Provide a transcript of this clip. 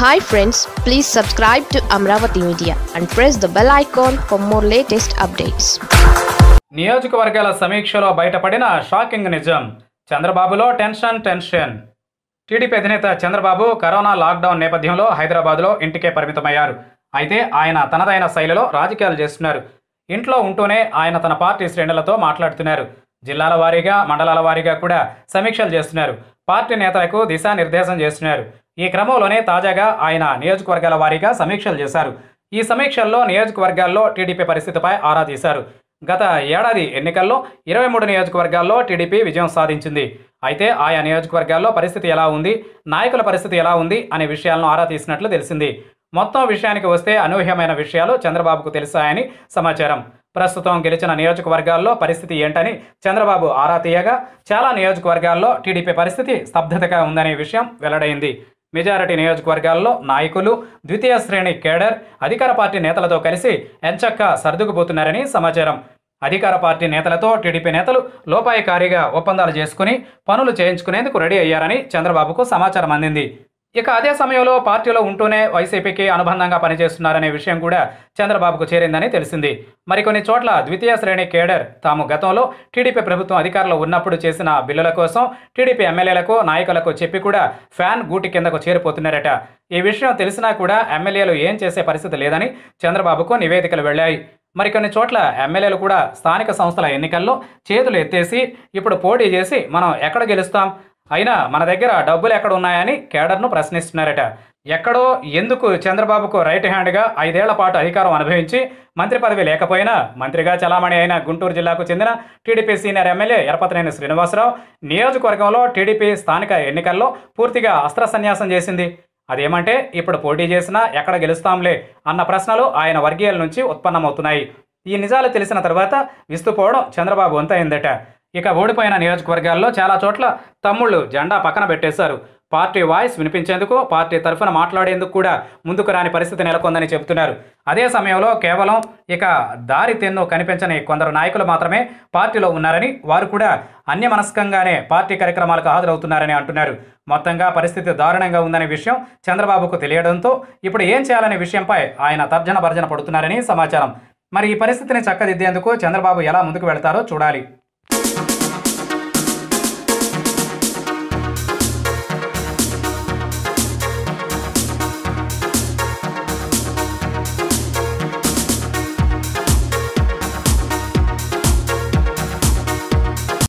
hi friends please subscribe to Amaravati media and press the bell icon for more latest updates నియోజకవర్గాల సమీక్షలో బయటపడిన shocking నిజం చంద్రబాబులో tension tension TDP అధినేత Chandrababu corona lockdown నేపథ్యంలో హైదరాబాద్లో ఇంటికే పరిమితమయ్యారు అయితే ఆయన తనదైన శైలిలో రాజకీయాలు చేస్తున్నారు ఇంట్లో ఉంటూనే ఆయన తన పార్టీ శ్రేణులతో మాట్లాడుతున్నారు జిల్లాల వారీగా మండలాల వారీగా కూడా సమీక్షలు చేస్తున్నారు పార్టీ నేతలకు దిశానిర్దేశం చేస్తున్నారు ఈ క్రమంలోనే తాజాగా ఆయన నియోజకవర్గాల వారీగా సమీక్షలు చేశారు ఈ సమీక్షల్లో నియోజకవర్గాల్లో టీడీపీ పరిస్థితిపై ఆరా తీశారు గత ఏడాది ఎన్నికల్లో ఇరవై మూడు నియోజకవర్గాల్లో టీడీపీ విజయం సాధించింది అయితే ఆయా నియోజకవర్గాల్లో పరిస్థితి ఎలా ఉంది నాయకుల పరిస్థితి ఎలా ఉంది అనే విషయాలను ఆరా తీసినట్లు తెలిసింది మొత్తం విషయానికి వస్తే అనూహ్యమైన విషయాలు చంద్రబాబుకు తెలిసాయని సమాచారం ప్రస్తుతం గెలిచిన నియోజకవర్గాల్లో పరిస్థితి ఏంటని చంద్రబాబు ఆరా తీయగా చాలా నియోజకవర్గాల్లో టీడీపీ పరిస్థితి స్తబ్దతగా ఉందనే విషయం వెల్లడైంది మెజారిటీ నియోజకవర్గాల్లో నాయకులు ద్వితీయ శ్రేణి కేడర్ అధికార పార్టీ నేతలతో కలిసి ఎంచక్క సర్దుకుపోతున్నారని సమాచారం అధికార పార్టీ నేతలతో టీడీపీ నేతలు లోపాయకారిగా ఒప్పందాలు చేసుకుని పనులు చేయించుకునేందుకు రెడీ అయ్యారని చంద్రబాబుకు సమాచారం అందింది ఇక అదే సమయంలో పార్టీలో ఉంటూనే వైసీపీకి అనుబంధంగా పనిచేస్తున్నారనే విషయం కూడా చంద్రబాబుకు చేరిందని తెలిసింది మరికొన్ని చోట్ల ద్వితీయ శ్రేణి కేడర్ తాము గతంలో టీడీపీ ప్రభుత్వం అధికారంలో ఉన్నప్పుడు చేసిన బిల్లుల కోసం టీడీపీ ఎమ్మెల్యేలకు నాయకులకు చెప్పి కూడా ఫ్యాన్ గూటి కిందకు చేరిపోతున్నారట ఈ విషయం తెలిసినా కూడా ఎమ్మెల్యేలు ఏం చేసే పరిస్థితి లేదని చంద్రబాబుకు నివేదికలు వెళ్లాయి మరికొన్ని చోట్ల ఎమ్మెల్యేలు కూడా స్థానిక సంస్థల ఎన్నికల్లో చేతులు ఎత్తేసి ఇప్పుడు పోటీ చేసి మనం ఎక్కడ గెలుస్తాం అయినా మన దగ్గర డబ్బులు ఎక్కడ ఉన్నాయని కేడర్ను ప్రశ్నిస్తున్నారట ఎక్కడో ఎందుకు చంద్రబాబుకు రైట్ హ్యాండ్గా ఐదేళ్ల పాటు అధికారం అనుభవించి మంత్రి పదవి లేకపోయినా మంత్రిగా చలామణి అయిన గుంటూరు జిల్లాకు చెందిన TDP senior MLA Yarapathineni Srinivasarao నియోజకవర్గంలో టీడీపీ స్థానిక ఎన్నికల్లో పూర్తిగా అస్త్ర సన్యాసం చేసింది అదేమంటే ఇప్పుడు పోటీ చేసినా ఎక్కడ గెలుస్తాంలే అన్న ప్రశ్నలు ఆయన వర్గీయాల నుంచి ఉత్పన్నమవుతున్నాయి ఈ నిజాలు తెలిసిన తర్వాత విస్తుపోవడం చంద్రబాబు అంతయిందట ఇక ఓడిపోయిన నియోజకవర్గాల్లో చాలా చోట్ల తమ్ముళ్ళు జెండా పక్కన పెట్టేశారు పార్టీ వాయిస్ వినిపించేందుకు పార్టీ తరఫున మాట్లాడేందుకు కూడా ముందుకు రాని పరిస్థితి నెలకొందని చెబుతున్నారు అదే సమయంలో కేవలం ఇక దారి తెన్ను కనిపించని కొందరు నాయకులు మాత్రమే పార్టీలో ఉన్నారని వారు కూడా అన్యమనస్కంగానే పార్టీ కార్యక్రమాలకు హాజరవుతున్నారని అంటున్నారు మొత్తంగా పరిస్థితి దారుణంగా ఉందనే విషయం చంద్రబాబుకు తెలియడంతో ఇప్పుడు ఏం చేయాలనే విషయంపై ఆయన తర్జన భర్జన పడుతున్నారని సమాచారం మరి ఈ పరిస్థితిని చక్కదిద్దేందుకు చంద్రబాబు ఎలా ముందుకు వెళ్తారో చూడాలి